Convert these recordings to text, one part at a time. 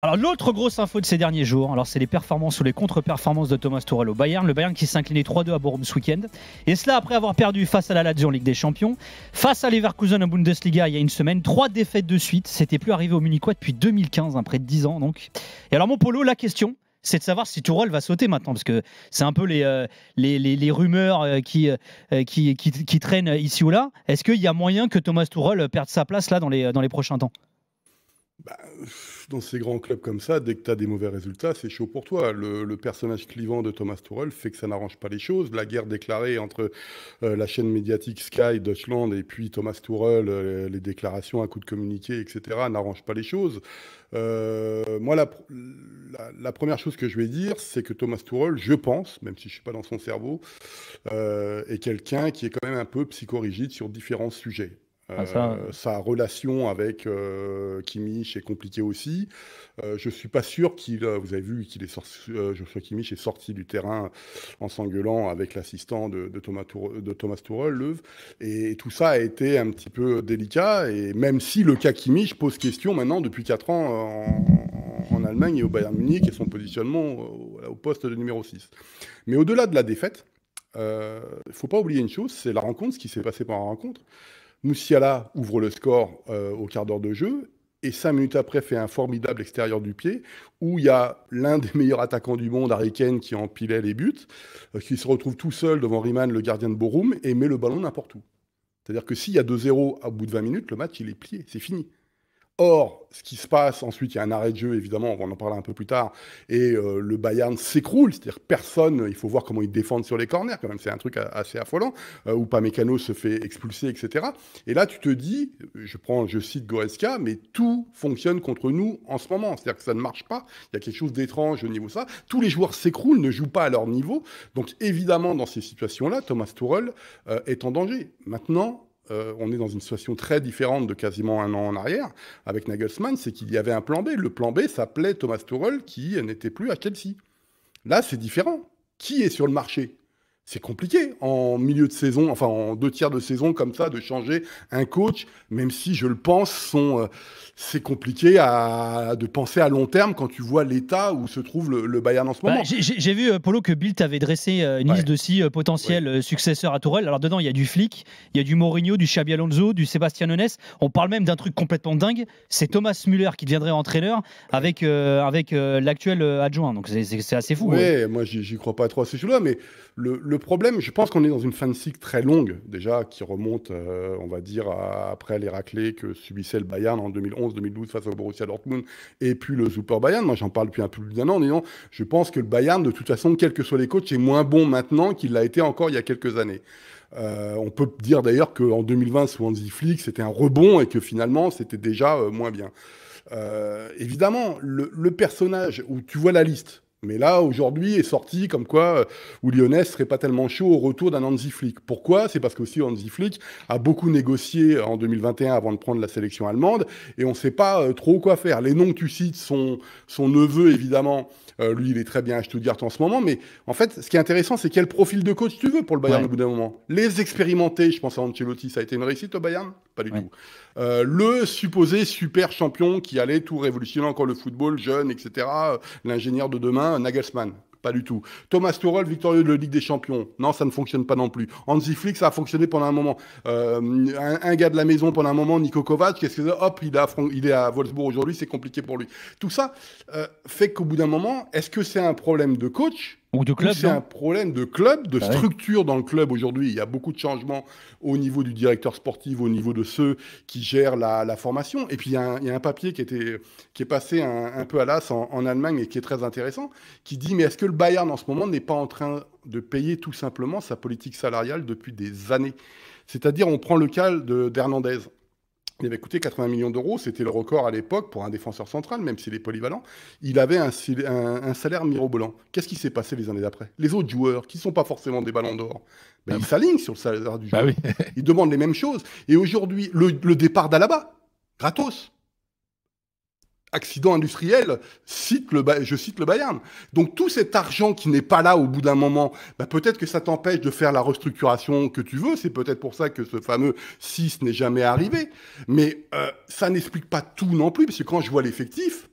Alors l'autre grosse info de ces derniers jours, alors c'est les performances ou les contre-performances de Thomas Tuchel au Bayern, le Bayern qui s'inclinait 3-2 à Borum ce week-end, et cela après avoir perdu face à la Lazio en Ligue des Champions, face à Leverkusen en Bundesliga il y a une semaine, trois défaites de suite, c'était plus arrivé au Munichois depuis 2015, hein, près de 10 ans donc. Et alors mon polo, la question, c'est de savoir si Tourelle va sauter maintenant, parce que c'est un peu les, rumeurs qui, traînent euh, ici ou là. Est-ce qu'il y a moyen que Thomas Tourelle perde sa place là dans les euh, prochains temps bah, dans ces grands clubs comme ça, dès que tu as des mauvais résultats, c'est chaud pour toi. Le, personnage clivant de Thomas Tuchel fait que ça n'arrange pas les choses. La guerre déclarée entre euh, la chaîne médiatique Sky Deutschland et puis Thomas Tourell, euh, les déclarations à coups de communiqué, etc., n'arrange pas les choses. Euh, moi, la, première chose que je vais dire, c'est que Thomas Tuchel, je pense, même si je ne suis pas dans son cerveau, est quelqu'un qui est quand même un peu psychorigide sur différents sujets. Ah, euh, euh. sa relation avec euh, est compliquée aussi. Je euh, je suis pas sûr qu'il, vous avez vu qu'il est sorti, Joshua est sorti du terrain en s'engueulant avec l'assistant de, Thomas, de Thomas Leuve, et, tout ça a été un petit peu délicat. Et même si le cas Kimich pose question maintenant depuis 4 ans en, Allemagne et au Bayern Munich et son positionnement au, poste de numéro 6. Mais au-delà de la défaite, il faut pas oublier une chose, c'est la rencontre, ce qui s'est passé par la rencontre. Moussiala ouvre le score euh, au quart d'heure de jeu et cinq minutes après fait un formidable extérieur du pied où il y a l'un des meilleurs attaquants du monde, Harry qui empilait les buts, euh, qui se retrouve tout seul devant Riemann, le gardien de Borum, et met le ballon n'importe où. C'est-à-dire que s'il y a 2-0 à bout de 20 minutes, le match il est plié, c'est fini. Or, ce qui se passe ensuite, il y a un arrêt de jeu, évidemment, on en parlera un peu plus tard, et euh, le Bayern s'écroule, c'est-à-dire personne, il faut voir comment ils défendent sur les corners quand même, c'est un truc assez affolant, ou euh, où Pamecano se fait expulser, etc. Et là, tu te dis, je prends, je cite Goreska, mais tout fonctionne contre nous en ce moment, c'est-à-dire que ça ne marche pas, il y a quelque chose d'étrange au niveau ça, tous les joueurs s'écroulent, ne jouent pas à leur niveau, donc évidemment, dans ces situations-là, Thomas Tuchel euh, est en danger. Maintenant, euh, on est dans une situation très différente de quasiment un an en arrière avec Nagelsmann, c'est qu'il y avait un plan B. Le plan B s'appelait Thomas Tuchel qui n'était plus à Chelsea. Là, c'est différent. Qui est sur le marché c'est compliqué en milieu de saison, enfin en deux tiers de saison comme ça, de changer un coach, même si je le pense, euh, c'est compliqué à, de penser à long terme quand tu vois l'état où se trouve le, Bayern en ce bah, moment. J'ai vu, euh, Polo, que Bilt avait dressé euh, une liste de six potentiels successeurs à Tourelle. Alors dedans, il y a du Flick, il y a du Mourinho, du Xabi Alonso, du Sébastien Nones On parle même d'un truc complètement dingue, c'est Thomas Müller qui deviendrait entraîneur avec, avec l'actuel adjoint. Donc c'est assez fou. Oui moi moi j'y crois pas trop à ces choses-là, mais le le problème, je pense qu'on est dans une fin très longue, déjà, qui remonte, euh, on va dire, à, après raclés que subissait le Bayern en 2011-2012 face au Borussia Dortmund, et puis le Super Bayern. Moi, j'en parle depuis un peu plus d'un an, mais je pense que le Bayern, de toute façon, quels que soient les coachs, est moins bon maintenant qu'il l'a été encore il y a quelques années. Euh, on peut dire d'ailleurs qu'en 2020, sous Hansi Flick, c'était un rebond et que finalement, c'était déjà euh, moins bien. évidemment, le personnage où tu vois la liste, mais là, aujourd'hui, est sorti comme quoi euh, où Lyonnais serait pas tellement chaud au retour d'un Hansi Flick. Pourquoi C'est parce qu'aussi Hansi Flick a beaucoup négocié euh, en 2021 avant de prendre la sélection allemande et on ne sait pas euh, trop quoi faire. Les noms que tu cites, sont son neveu évidemment, lui il est très bien à Stuttgart en ce moment, mais en fait, ce qui est intéressant, c'est quel profil de coach tu veux pour le Bayern au bout d'un moment. Les expérimentés, je pense à Ancelotti, ça a été une réussite au Bayern pas du tout. Euh, le supposé super champion qui allait tout révolutionner encore le football, jeune, etc. Euh, l'ingénieur de demain, Nagelsmann. Pas du tout. Thomas Tuchel victorieux de la Ligue des Champions. Non, ça ne fonctionne pas non plus. Hansi Flick, ça a fonctionné pendant un moment. Euh, un, gars de la maison pendant un moment, Niko Kovac, qu'est-ce que Hop, il, il est à Wolfsburg aujourd'hui, c'est compliqué pour lui. Tout ça fait qu'au bout d'un moment, est-ce que c'est un problème de coach de club. C'est un problème de club, de bah structure dans le club aujourd'hui. Il y a beaucoup de changements au niveau du directeur sportif, au niveau de ceux qui gèrent la, formation. Et puis il y, a un, papier qui, était, qui est passé un, peu à l'as en, Allemagne et qui est très intéressant, qui dit mais est-ce que le Bayern en ce moment n'est pas en train de payer tout simplement sa politique salariale depuis des années C'est-à-dire on prend le cas d'Hernandez. Il avait coûté 80 millions d'euros, c'était le record à l'époque pour un défenseur central, même s'il est polyvalent. Il avait un, salaire mirobolant. Qu'est-ce qui s'est passé les années d'après Les autres joueurs, qui ne sont pas forcément des ballons d'or, ben, bah ils s'alignent sur le salaire du bah joueur. ils demandent les mêmes choses. Et aujourd'hui, le départ d'Alaba, gratos accident industriel, cite le, je cite le Bayern. Donc tout cet argent qui n'est pas là au bout d'un moment, bah, peut-être que ça t'empêche de faire la restructuration que tu veux. C'est peut-être pour ça que ce fameux 6 n'est jamais arrivé. Mais euh, ça n'explique pas tout non plus, parce que quand je vois l'effectif,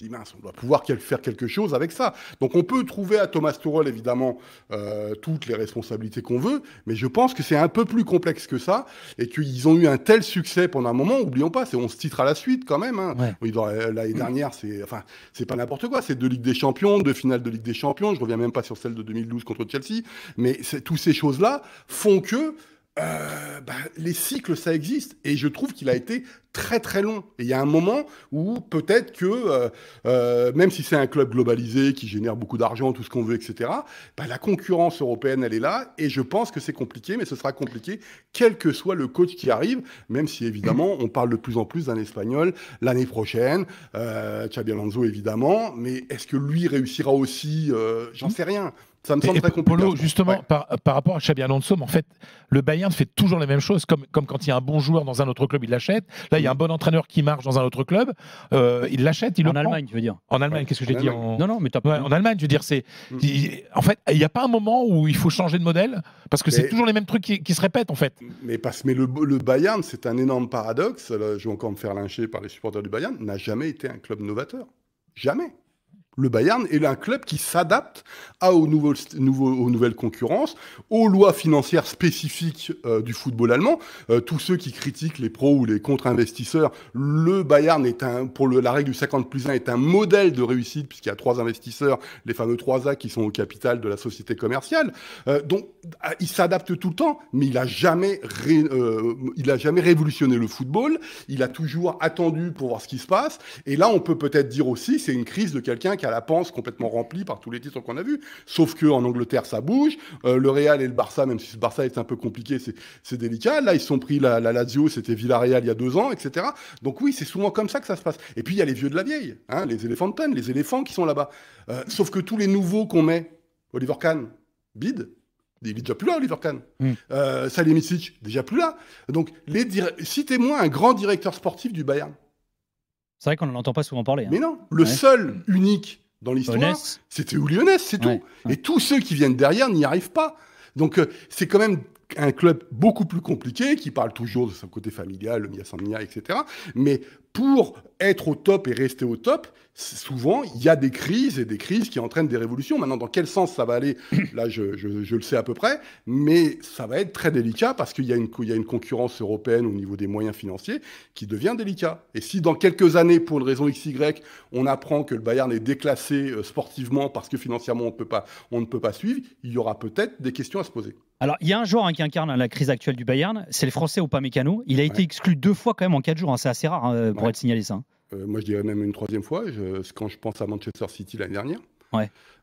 je dis, mince, on doit pouvoir faire quelque chose avec ça. Donc on peut trouver à Thomas Tuchel, évidemment, euh, toutes les responsabilités qu'on veut, mais je pense que c'est un peu plus complexe que ça, et qu'ils ont eu un tel succès pendant un moment, oublions pas, on se titre à la suite quand même. Hein. Euh, l'année dernière, c'est enfin, pas n'importe quoi, c'est deux Ligues des Champions, deux finales de Ligue des Champions, je reviens même pas sur celle de 2012 contre Chelsea, mais toutes ces choses-là font que... Euh, bah, les cycles, ça existe. Et je trouve qu'il a été très très long. Et il y a un moment où peut-être que, euh, euh, même si c'est un club globalisé qui génère beaucoup d'argent, tout ce qu'on veut, etc., bah, la concurrence européenne, elle est là. Et je pense que c'est compliqué, mais ce sera compliqué, quel que soit le coach qui arrive, même si évidemment, on parle de plus en plus d'un Espagnol l'année prochaine, euh, Xabi Alonso évidemment, mais est-ce que lui réussira aussi J'en sais rien. Ça me semble très compliqué. Polo, justement, par, rapport à Xabi Alonso, en fait, le Bayern fait toujours les mêmes choses. Comme, comme quand il y a un bon joueur dans un autre club, il l'achète. Là, il y a un bon entraîneur qui marche dans un autre club, euh, il l'achète, il en Allemagne, prend. En tu veux dire En Allemagne, qu'est-ce que j'ai dit en... Non, non, mais En Allemagne, je veux dire, c'est. Mm. En fait, il n'y a pas un moment où il faut changer de modèle parce que c'est toujours les mêmes trucs qui, se répètent, en fait. Mais, parce, le, le Bayern, c'est un énorme paradoxe. Là, je vais encore me faire lyncher par les supporters du Bayern. N'a jamais été un club novateur. Jamais le Bayern est un club qui s'adapte aux, nouvelles concurrences, aux lois financières spécifiques euh, du football allemand. Euh, tous ceux qui critiquent les pros ou les contre-investisseurs, le Bayern est un, pour le, la règle du 50 plus 1 est un modèle de réussite puisqu'il y a trois investisseurs, les fameux 3A qui sont au capital de la société commerciale. Euh, donc ah, il s'adapte tout le temps, mais il n'a jamais, il jamais révolutionné le football. Il a toujours attendu pour voir ce qui se passe. Et là, on peut peut-être dire aussi, c'est une crise de quelqu'un qui à la panse complètement rempli par tous les titres qu'on a vus. Sauf que en Angleterre, ça bouge. Euh, le Real et le Barça, même si ce Barça est un peu compliqué, c'est délicat. Là, ils sont pris la, la Lazio, c'était Villarreal il y a deux ans, etc. Donc oui, c'est souvent comme ça que ça se passe. Et puis il y a les vieux de la vieille, hein, les éléphants de les éléphants qui sont là-bas. Euh, sauf que tous les nouveaux qu'on met, Oliver Kahn, bid, il est déjà plus là, Oliver Kahn. Mm. Euh, déjà plus là. Donc, les si un grand directeur sportif du Bayern, c'est vrai qu'on n'en entend pas souvent parler. Hein. Mais non, le seul unique dans l'histoire, c'était Oulionès, c'est tout. Et tous ceux qui viennent derrière n'y arrivent pas. Donc euh, c'est quand même un club beaucoup plus compliqué, qui parle toujours de son côté familial, le Mia etc. Mais pour être au top et rester au top, souvent, il y a des crises et des crises qui entraînent des révolutions. Maintenant, dans quel sens ça va aller Là, je, le sais à peu près, mais ça va être très délicat parce qu'il y, a une, une concurrence européenne au niveau des moyens financiers qui devient délicat. Et si dans quelques années, pour une raison XY, on apprend que le Bayern est déclassé euh, sportivement parce que financièrement, on, peut pas, on ne peut pas suivre, il y aura peut-être des questions à se poser. Alors, il y a un joueur hein, qui incarne la crise actuelle du Bayern, c'est le français mécano Il a été exclu deux fois quand même en quatre jours, hein. c'est assez rare hein, pour pourrait signaler ça. Hein. Euh, moi, je dirais même une troisième fois, quand je pense à Manchester City l'année dernière.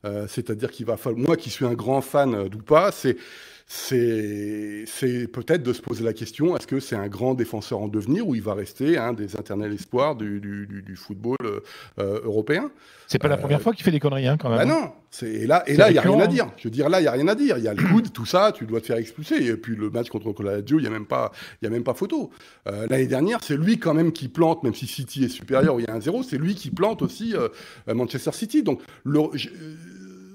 Euh, c'est-à-dire qu'il va falloir, moi qui suis un grand fan euh, d'Oupa, c'est c'est peut-être de se poser la question est-ce que c'est un grand défenseur en devenir ou il va rester un des internels espoirs du, football euh, euh, européen C'est pas la euh, première fois qu'il fait des conneries, hein, quand même. Bah hein. non Et là, et là, il n'y a rien à hein. dire. Je veux dire, là, il n'y a rien à dire. Il y a le de tout ça, tu dois te faire expulser. Et puis le match contre Coladio, il n'y a, même pas, y a même pas photo. Euh, l'année dernière, c'est lui quand même qui plante, même si City est supérieur, il y a un zéro, c'est lui qui plante aussi Manchester City. Donc, le,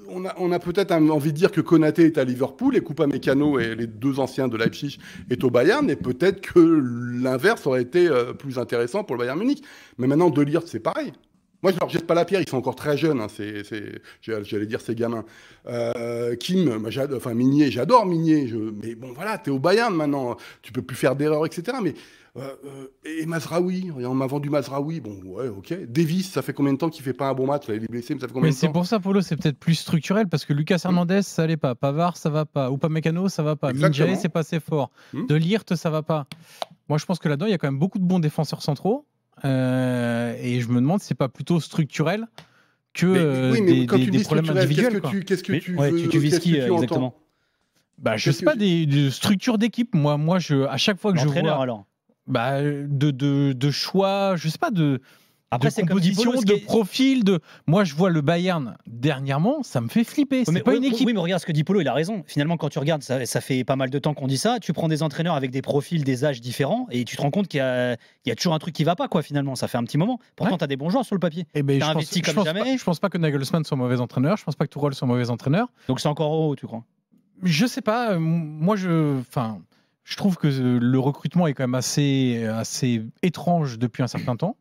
on a, peut-être envie de dire que Konaté est à Liverpool et Coupa Mécano et les deux anciens de Leipzig est au Bayern, et peut-être que l'inverse aurait été euh, plus intéressant pour le Bayern Munich. Mais maintenant, De Ligt, c'est pareil. Moi, je leur jette pas la pierre, ils sont encore très jeunes. Hein, c'est, j'allais dire ces gamins. Euh, Kim, enfin Minier, j'adore Minier. Je, mais bon, voilà, tu es au Bayern maintenant, tu peux plus faire d'erreurs, etc. Mais euh, euh, et Mazraoui, on m'a vendu Mazraoui, bon ouais ok. Davis, ça fait combien de temps qu'il fait pas un bon match Il est blessé, mais ça fait combien de temps Mais c'est pour ça Polo, c'est peut-être plus structurel parce que Lucas Hernandez, ça allait pas, Pavard, ça va pas, ou pas Meccano, ça va pas, Minjae, c'est pas assez fort, hmm. De Lirte, ça va pas. Moi je pense que là-dedans, il y a quand même beaucoup de bons défenseurs centraux. Euh, et je me demande si c'est pas plutôt structurel que euh, des, problèmes individuels. Qu'est-ce que tu, qu'est-ce que tu, vis qui euh, exactement bah, je sais pas, des, structures d'équipe. Moi, moi à chaque fois que je vois. alors bah, de, de, de, choix, je sais pas, de, après, de composition, de profil, de. Moi, je vois le Bayern dernièrement, ça me fait flipper. Oh, c'est pas oh, une oh, équipe. Oui, mais regarde ce que dit Polo, il a raison. Finalement, quand tu regardes, ça, fait pas mal de temps qu'on dit ça. Tu prends des entraîneurs avec des profils, des âges différents, et tu te rends compte qu'il y, a toujours un truc qui va pas, quoi. Finalement, ça fait un petit moment. Pourtant, tu as des bons joueurs sur le papier. Et eh ben, je pense, pas, pense pas que Nagelsmann soit mauvais entraîneur. Je pense pas que Tourol soit mauvais entraîneur. Donc c'est encore haut, tu crois Je sais pas. Euh, moi, je. Enfin, je trouve que euh, le recrutement est quand même assez, euh, assez étrange depuis un certain temps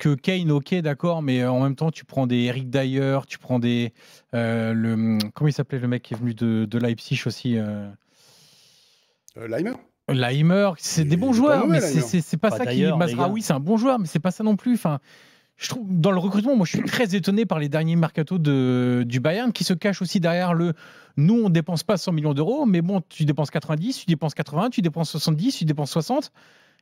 que Kane, ok, d'accord, mais euh, en même temps, tu prends des Eric Dyer, tu prends des. Euh, le, hum, comment il s'appelait le mec qui est venu de, de Leipzig aussi euh... euh c'est des bons joueurs, mais c'est pas, ça qui. Ah oui c'est un bon joueur, mais c'est pas ça non plus. Enfin, je trouve dans le recrutement, moi je suis très étonné par les derniers mercato de, du Bayern qui se cache aussi derrière le nous on ne dépense pas 100 millions d'euros, mais bon, tu dépenses 90, tu dépenses 80, tu dépenses 70, tu dépenses 60.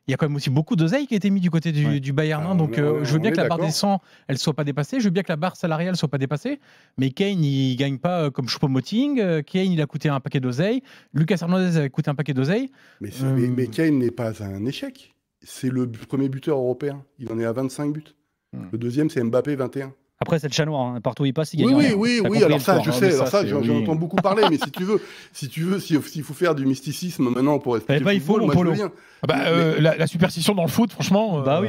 Il y a quand même aussi beaucoup d'oseille qui a été mis du côté du, Bayern. Hein. Ah, donc, euh, je veux bien que la barre des 100, elle soit pas dépassée. Je veux bien que la barre salariale ne soit pas dépassée. Mais Kane, il gagne pas euh, comme Choupo-Moting. Euh, Kane, il a coûté un paquet d'oseille. Lucas Hernandez a coûté un paquet d'oseille. mais Kane n'est pas un échec. C'est le premier buteur européen. Il en est à 25 buts. Le deuxième, c'est Mbappé 21. Après, c'est le chat hein. Partout il passe, il gagne. Oui, rien. oui, oui. Hein. Alors ça, je sais. Alors ça, j'en entends beaucoup parler. mais si tu veux, si tu veux, s'il faut faire du mysticisme maintenant pour expliquer. Eh bah, il faut, moi, je bien. Ah bah, euh, la, superstition dans le foot, franchement. Euh, bah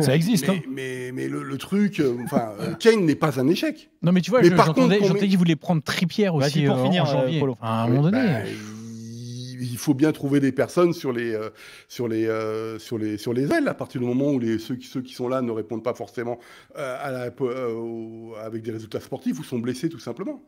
ça existe. Mais, hein. le, truc, euh, Kane n'est pas un échec. Non, mais tu vois, j'entendais je, qu'il voulait prendre Tripière aussi. pour finir en janvier. À un moment donné. Bah, il faut bien trouver des personnes sur les, euh, sur les, euh, sur les, sur les ailes à partir du moment où les, ceux, qui, ceux qui sont là ne répondent pas forcément euh, avec des résultats sportifs ou sont blessés tout simplement.